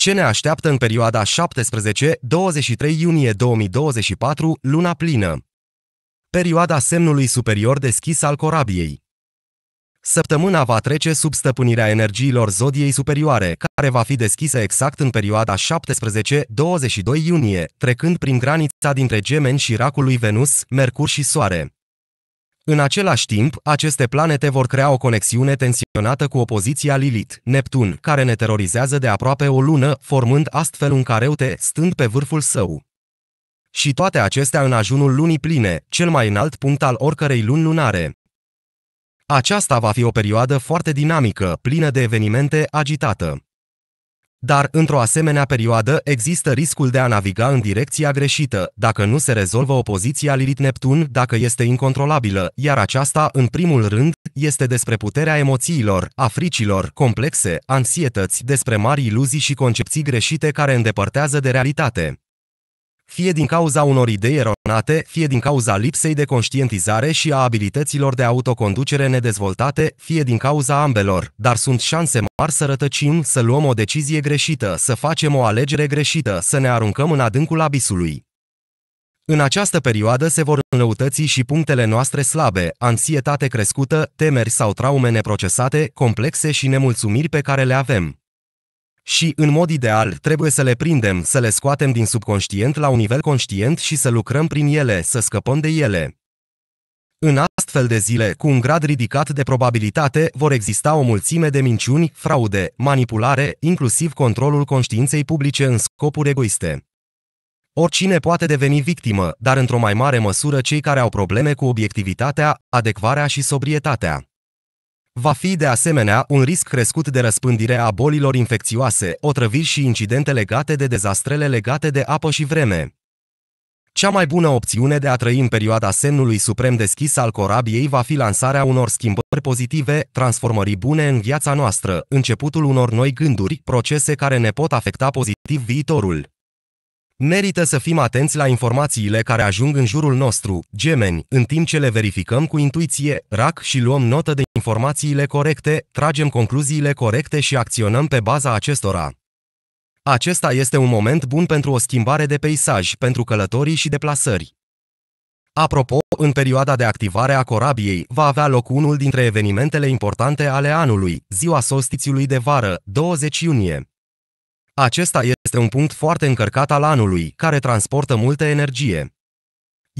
Ce ne așteaptă în perioada 17-23 iunie 2024, luna plină? Perioada semnului superior deschis al corabiei. Săptămâna va trece sub stăpânirea energiilor zodiei superioare, care va fi deschisă exact în perioada 17-22 iunie, trecând prin granița dintre gemeni și racului Venus, Mercur și Soare. În același timp, aceste planete vor crea o conexiune tensionată cu opoziția Lilith, Neptun, care ne terorizează de aproape o lună, formând astfel un careute, stând pe vârful său. Și toate acestea în ajunul lunii pline, cel mai înalt punct al oricărei luni lunare. Aceasta va fi o perioadă foarte dinamică, plină de evenimente, agitată. Dar, într-o asemenea perioadă, există riscul de a naviga în direcția greșită, dacă nu se rezolvă opoziția Lilith-Neptun, dacă este incontrolabilă, iar aceasta, în primul rând, este despre puterea emoțiilor, a fricilor, complexe, ansietăți, despre mari iluzii și concepții greșite care îndepărtează de realitate fie din cauza unor idei eronate, fie din cauza lipsei de conștientizare și a abilităților de autoconducere nedezvoltate, fie din cauza ambelor, dar sunt șanse mari să rătăcim, să luăm o decizie greșită, să facem o alegere greșită, să ne aruncăm în adâncul abisului. În această perioadă se vor înlăutăți și punctele noastre slabe, ansietate crescută, temeri sau traume neprocesate, complexe și nemulțumiri pe care le avem. Și, în mod ideal, trebuie să le prindem, să le scoatem din subconștient la un nivel conștient și să lucrăm prin ele, să scăpăm de ele. În astfel de zile, cu un grad ridicat de probabilitate, vor exista o mulțime de minciuni, fraude, manipulare, inclusiv controlul conștiinței publice în scopuri egoiste. Oricine poate deveni victimă, dar într-o mai mare măsură cei care au probleme cu obiectivitatea, adecvarea și sobrietatea. Va fi de asemenea un risc crescut de răspândire a bolilor infecțioase, otrăviri și incidente legate de dezastrele legate de apă și vreme. Cea mai bună opțiune de a trăi în perioada semnului suprem deschis al corabiei va fi lansarea unor schimbări pozitive, transformări bune în viața noastră, începutul unor noi gânduri, procese care ne pot afecta pozitiv viitorul. Merită să fim atenți la informațiile care ajung în jurul nostru, gemeni, în timp ce le verificăm cu intuiție, rac și luăm notă de informațiile corecte, tragem concluziile corecte și acționăm pe baza acestora. Acesta este un moment bun pentru o schimbare de peisaj, pentru călătorii și deplasări. Apropo, în perioada de activare a corabiei, va avea loc unul dintre evenimentele importante ale anului, ziua solstițiului de vară, 20 iunie. Acesta este un punct foarte încărcat al anului, care transportă multă energie.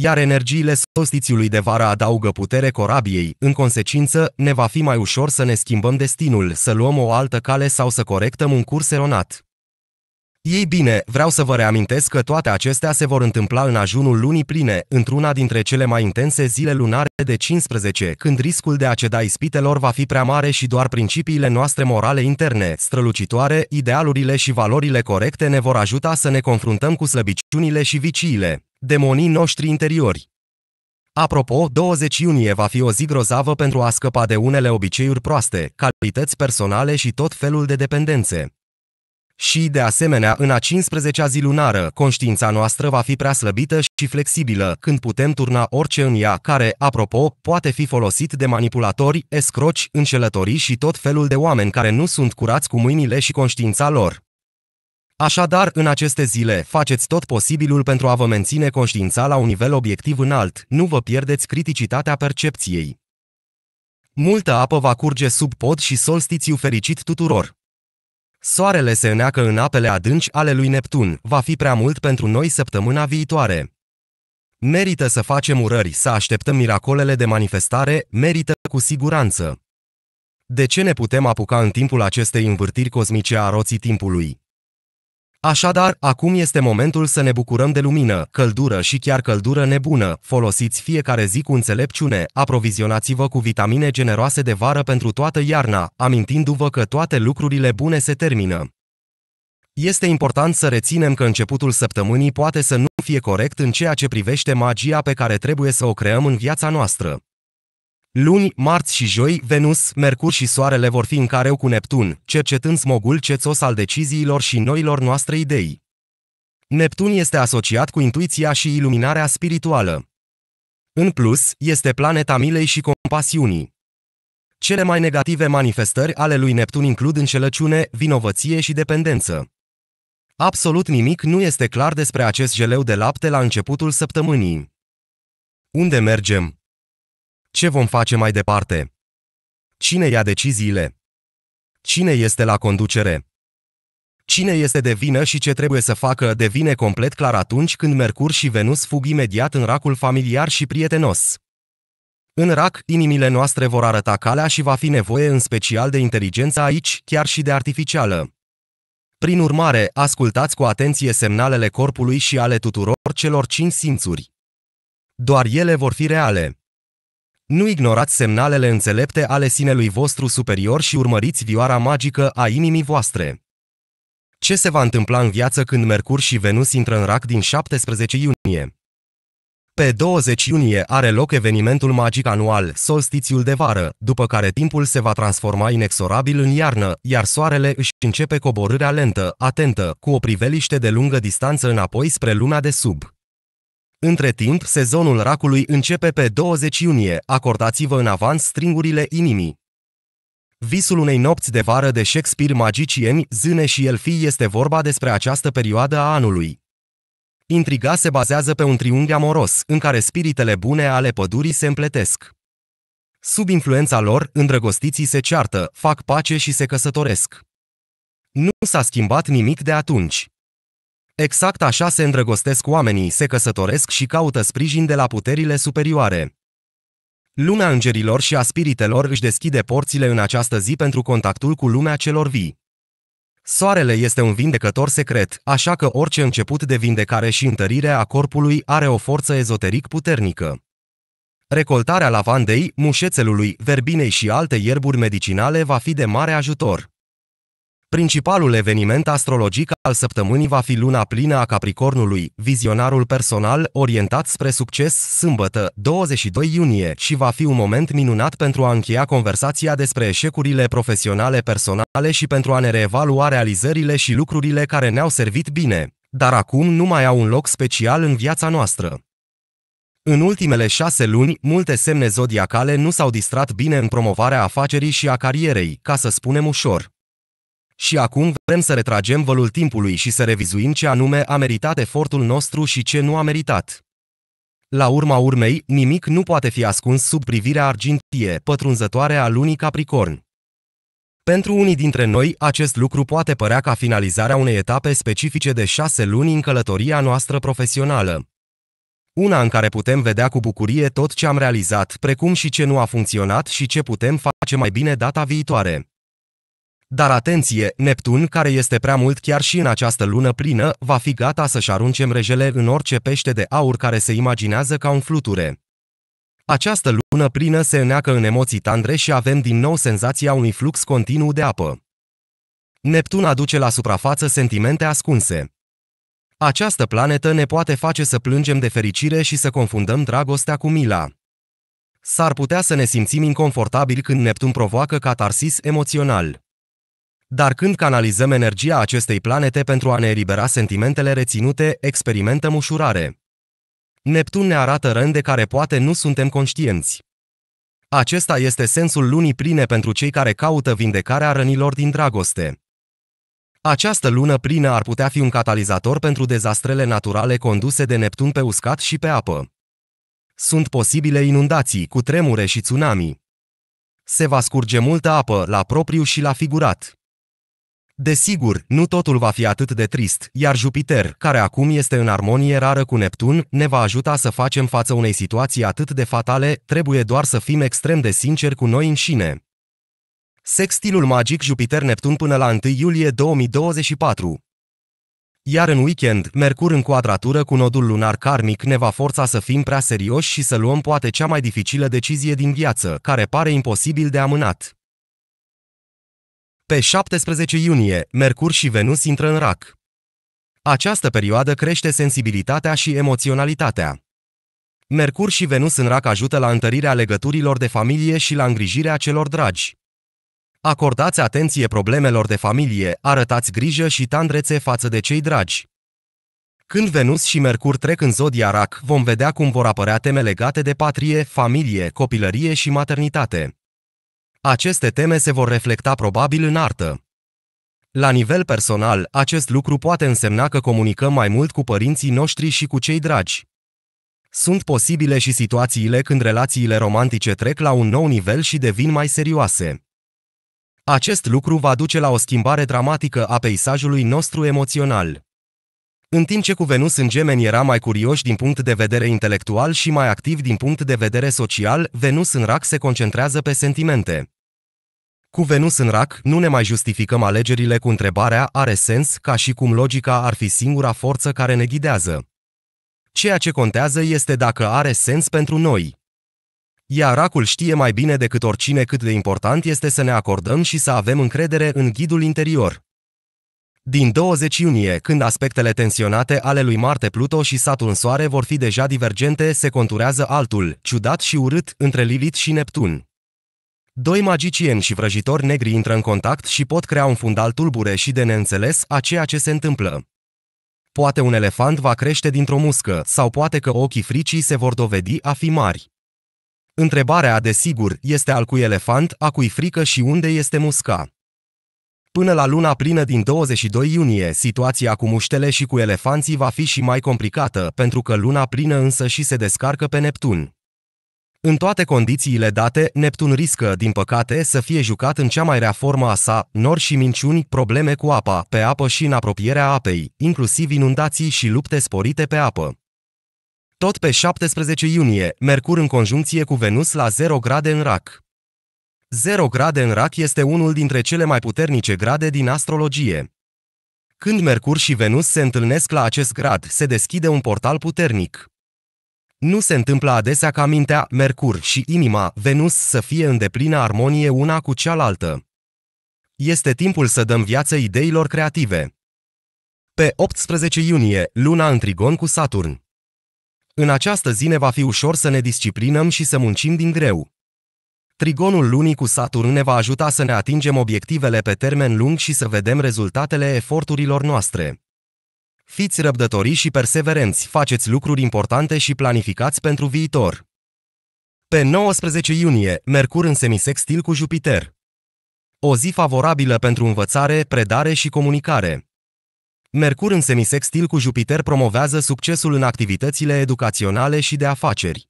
Iar energiile solstițiului de vară adaugă putere corabiei, în consecință, ne va fi mai ușor să ne schimbăm destinul, să luăm o altă cale sau să corectăm un curs eronat. Ei bine, vreau să vă reamintesc că toate acestea se vor întâmpla în ajunul lunii pline, într-una dintre cele mai intense zile lunare de 15, când riscul de a ceda ispitelor va fi prea mare și doar principiile noastre morale interne, strălucitoare, idealurile și valorile corecte ne vor ajuta să ne confruntăm cu slăbiciunile și viciile, demonii noștri interiori. Apropo, 20 iunie va fi o zi grozavă pentru a scăpa de unele obiceiuri proaste, calități personale și tot felul de dependențe. Și, de asemenea, în a 15-a zi lunară, conștiința noastră va fi prea slăbită și flexibilă când putem turna orice în ea, care, apropo, poate fi folosit de manipulatori, escroci, înșelătorii și tot felul de oameni care nu sunt curați cu mâinile și conștiința lor. Așadar, în aceste zile, faceți tot posibilul pentru a vă menține conștiința la un nivel obiectiv înalt, nu vă pierdeți criticitatea percepției. Multă apă va curge sub pod și solstițiu fericit tuturor! Soarele se îneacă în apele adânci ale lui Neptun, va fi prea mult pentru noi săptămâna viitoare. Merită să facem urări, să așteptăm miracolele de manifestare, merită cu siguranță. De ce ne putem apuca în timpul acestei învârtiri cosmice a roții timpului? Așadar, acum este momentul să ne bucurăm de lumină, căldură și chiar căldură nebună. Folosiți fiecare zi cu înțelepciune, aprovizionați-vă cu vitamine generoase de vară pentru toată iarna, amintindu-vă că toate lucrurile bune se termină. Este important să reținem că începutul săptămânii poate să nu fie corect în ceea ce privește magia pe care trebuie să o creăm în viața noastră. Luni, marți și joi, Venus, Mercur și Soarele vor fi în careu cu Neptun, cercetând smogul cețos al deciziilor și noilor noastre idei. Neptun este asociat cu intuiția și iluminarea spirituală. În plus, este planeta milei și compasiunii. Cele mai negative manifestări ale lui Neptun includ înșelăciune, vinovăție și dependență. Absolut nimic nu este clar despre acest geleu de lapte la începutul săptămânii. Unde mergem? Ce vom face mai departe? Cine ia deciziile? Cine este la conducere? Cine este de vină și ce trebuie să facă devine complet clar atunci când Mercur și Venus fug imediat în racul familiar și prietenos. În rac, inimile noastre vor arăta calea și va fi nevoie în special de inteligență aici, chiar și de artificială. Prin urmare, ascultați cu atenție semnalele corpului și ale tuturor celor cinci simțuri. Doar ele vor fi reale. Nu ignorați semnalele înțelepte ale sinelui vostru superior și urmăriți vioara magică a inimii voastre. Ce se va întâmpla în viață când Mercur și Venus intră în rac din 17 iunie? Pe 20 iunie are loc evenimentul magic anual, solstițiul de vară, după care timpul se va transforma inexorabil în iarnă, iar soarele își începe coborârea lentă, atentă, cu o priveliște de lungă distanță înapoi spre luna de sub. Între timp, sezonul racului începe pe 20 iunie, acordați-vă în avans stringurile inimii. Visul unei nopți de vară de Shakespeare magicieni, zâne și elfii este vorba despre această perioadă a anului. Intriga se bazează pe un triunghi amoros, în care spiritele bune ale pădurii se împletesc. Sub influența lor, îndrăgostiții se ceartă, fac pace și se căsătoresc. Nu s-a schimbat nimic de atunci. Exact așa se îndrăgostesc oamenii, se căsătoresc și caută sprijin de la puterile superioare. Lumea îngerilor și a spiritelor își deschide porțile în această zi pentru contactul cu lumea celor vii. Soarele este un vindecător secret, așa că orice început de vindecare și întărire a corpului are o forță ezoteric puternică. Recoltarea lavandei, mușețelului, verbinei și alte ierburi medicinale va fi de mare ajutor. Principalul eveniment astrologic al săptămânii va fi luna plină a Capricornului, vizionarul personal orientat spre succes sâmbătă, 22 iunie, și va fi un moment minunat pentru a încheia conversația despre eșecurile profesionale personale și pentru a ne reevalua realizările și lucrurile care ne-au servit bine, dar acum nu mai au un loc special în viața noastră. În ultimele șase luni, multe semne zodiacale nu s-au distrat bine în promovarea afacerii și a carierei, ca să spunem ușor. Și acum vrem să retragem vălul timpului și să revizuim ce anume a meritat efortul nostru și ce nu a meritat. La urma urmei, nimic nu poate fi ascuns sub privirea argintie, pătrunzătoare a lunii Capricorn. Pentru unii dintre noi, acest lucru poate părea ca finalizarea unei etape specifice de șase luni în călătoria noastră profesională. Una în care putem vedea cu bucurie tot ce am realizat, precum și ce nu a funcționat și ce putem face mai bine data viitoare. Dar atenție, Neptun, care este prea mult chiar și în această lună plină, va fi gata să-și arunce mrejele în orice pește de aur care se imaginează ca un fluture. Această lună plină se înneacă în emoții tandre și avem din nou senzația unui flux continuu de apă. Neptun aduce la suprafață sentimente ascunse. Această planetă ne poate face să plângem de fericire și să confundăm dragostea cu mila. S-ar putea să ne simțim inconfortabil când Neptun provoacă catarsis emoțional. Dar când canalizăm energia acestei planete pentru a ne elibera sentimentele reținute, experimentăm ușurare. Neptun ne arată rând de care poate nu suntem conștienți. Acesta este sensul lunii pline pentru cei care caută vindecarea rănilor din dragoste. Această lună plină ar putea fi un catalizator pentru dezastrele naturale conduse de Neptun pe uscat și pe apă. Sunt posibile inundații, cu tremure și tsunami. Se va scurge multă apă, la propriu și la figurat. Desigur, nu totul va fi atât de trist, iar Jupiter, care acum este în armonie rară cu Neptun, ne va ajuta să facem față unei situații atât de fatale, trebuie doar să fim extrem de sinceri cu noi înșine. Sextilul magic Jupiter-Neptun până la 1 iulie 2024 iar în weekend, Mercur în quadratură cu nodul lunar karmic ne va forța să fim prea serioși și să luăm poate cea mai dificilă decizie din viață, care pare imposibil de amânat. Pe 17 iunie, Mercur și Venus intră în rac. Această perioadă crește sensibilitatea și emoționalitatea. Mercur și Venus în rac ajută la întărirea legăturilor de familie și la îngrijirea celor dragi. Acordați atenție problemelor de familie, arătați grijă și tandrețe față de cei dragi. Când Venus și Mercur trec în zodia rac, vom vedea cum vor apărea teme legate de patrie, familie, copilărie și maternitate. Aceste teme se vor reflecta probabil în artă. La nivel personal, acest lucru poate însemna că comunicăm mai mult cu părinții noștri și cu cei dragi. Sunt posibile și situațiile când relațiile romantice trec la un nou nivel și devin mai serioase. Acest lucru va duce la o schimbare dramatică a peisajului nostru emoțional. În timp ce cu Venus în gemeni era mai curioși din punct de vedere intelectual și mai activ din punct de vedere social, Venus în rac se concentrează pe sentimente. Cu Venus în rac, nu ne mai justificăm alegerile cu întrebarea are sens, ca și cum logica ar fi singura forță care ne ghidează. Ceea ce contează este dacă are sens pentru noi. Iar racul știe mai bine decât oricine cât de important este să ne acordăm și să avem încredere în ghidul interior. Din 20 iunie, când aspectele tensionate ale lui Marte, Pluto și Saturn Soare vor fi deja divergente, se conturează altul, ciudat și urât, între Lilith și Neptun. Doi magicieni și vrăjitori negri intră în contact și pot crea un fundal tulbure și de neînțeles a ceea ce se întâmplă. Poate un elefant va crește dintr-o muscă, sau poate că ochii fricii se vor dovedi a fi mari. Întrebarea, desigur, este al cui elefant, a cui frică și unde este musca. Până la luna plină din 22 iunie, situația cu muștele și cu elefanții va fi și mai complicată, pentru că luna plină însă și se descarcă pe Neptun. În toate condițiile date, Neptun riscă, din păcate, să fie jucat în cea mai rea formă a sa, nori și minciuni, probleme cu apa, pe apă și în apropierea apei, inclusiv inundații și lupte sporite pe apă. Tot pe 17 iunie, Mercur în conjuncție cu Venus la 0 grade în rac. 0 grade în rac este unul dintre cele mai puternice grade din astrologie. Când Mercur și Venus se întâlnesc la acest grad, se deschide un portal puternic. Nu se întâmplă adesea ca mintea, Mercur și inima, Venus să fie în deplină armonie una cu cealaltă. Este timpul să dăm viață ideilor creative. Pe 18 iunie, luna în trigon cu Saturn. În această zi ne va fi ușor să ne disciplinăm și să muncim din greu. Trigonul lunii cu Saturn ne va ajuta să ne atingem obiectivele pe termen lung și să vedem rezultatele eforturilor noastre. Fiți răbdători și perseverenți, faceți lucruri importante și planificați pentru viitor. Pe 19 iunie, Mercur în semisextil cu Jupiter. O zi favorabilă pentru învățare, predare și comunicare. Mercur în semisextil cu Jupiter promovează succesul în activitățile educaționale și de afaceri.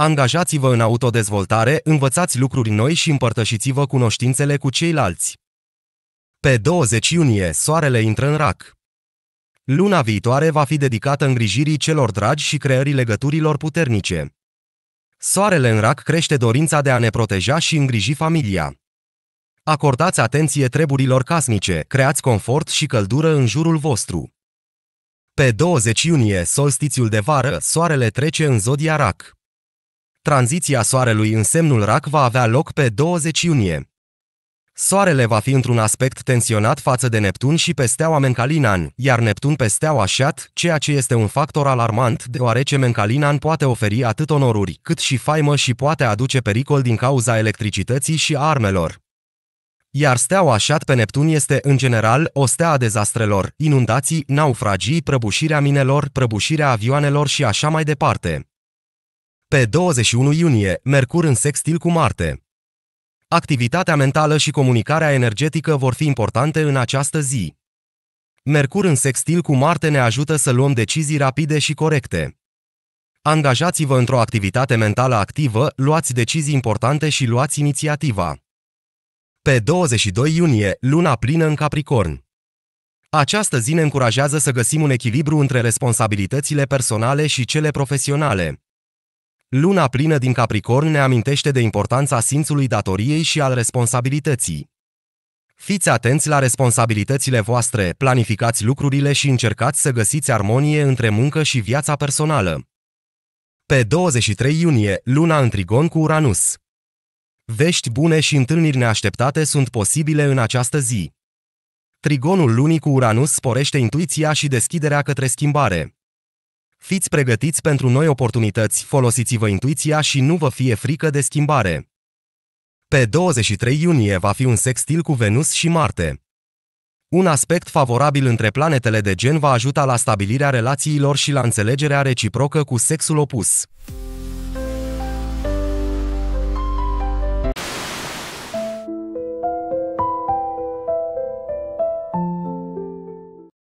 Angajați-vă în autodezvoltare, învățați lucruri noi și împărtășiți-vă cunoștințele cu ceilalți. Pe 20 iunie, soarele intră în rac. Luna viitoare va fi dedicată îngrijirii celor dragi și creării legăturilor puternice. Soarele în rac crește dorința de a ne proteja și îngriji familia. Acordați atenție treburilor casnice, creați confort și căldură în jurul vostru. Pe 20 iunie, solstițiul de vară, soarele trece în zodia rac. Tranziția Soarelui în semnul RAC va avea loc pe 20 iunie. Soarele va fi într-un aspect tensionat față de Neptun și pe steaua Mencalinan, iar Neptun pe steaua Șat, ceea ce este un factor alarmant deoarece Mencalinan poate oferi atât onoruri cât și faimă și poate aduce pericol din cauza electricității și a armelor. Iar steaua Șat pe Neptun este, în general, o stea a dezastrelor, inundații, naufragii, prăbușirea minelor, prăbușirea avioanelor și așa mai departe. Pe 21 iunie, Mercur în sextil cu Marte. Activitatea mentală și comunicarea energetică vor fi importante în această zi. Mercur în sextil cu Marte ne ajută să luăm decizii rapide și corecte. Angajați-vă într-o activitate mentală activă, luați decizii importante și luați inițiativa. Pe 22 iunie, luna plină în Capricorn. Această zi ne încurajează să găsim un echilibru între responsabilitățile personale și cele profesionale. Luna plină din Capricorn ne amintește de importanța simțului datoriei și al responsabilității. Fiți atenți la responsabilitățile voastre, planificați lucrurile și încercați să găsiți armonie între muncă și viața personală. Pe 23 iunie, luna în trigon cu Uranus. Vești bune și întâlniri neașteptate sunt posibile în această zi. Trigonul lunii cu Uranus sporește intuiția și deschiderea către schimbare. Fiți pregătiți pentru noi oportunități, folosiți-vă intuiția și nu vă fie frică de schimbare. Pe 23 iunie va fi un sextil cu Venus și Marte. Un aspect favorabil între planetele de gen va ajuta la stabilirea relațiilor și la înțelegerea reciprocă cu sexul opus.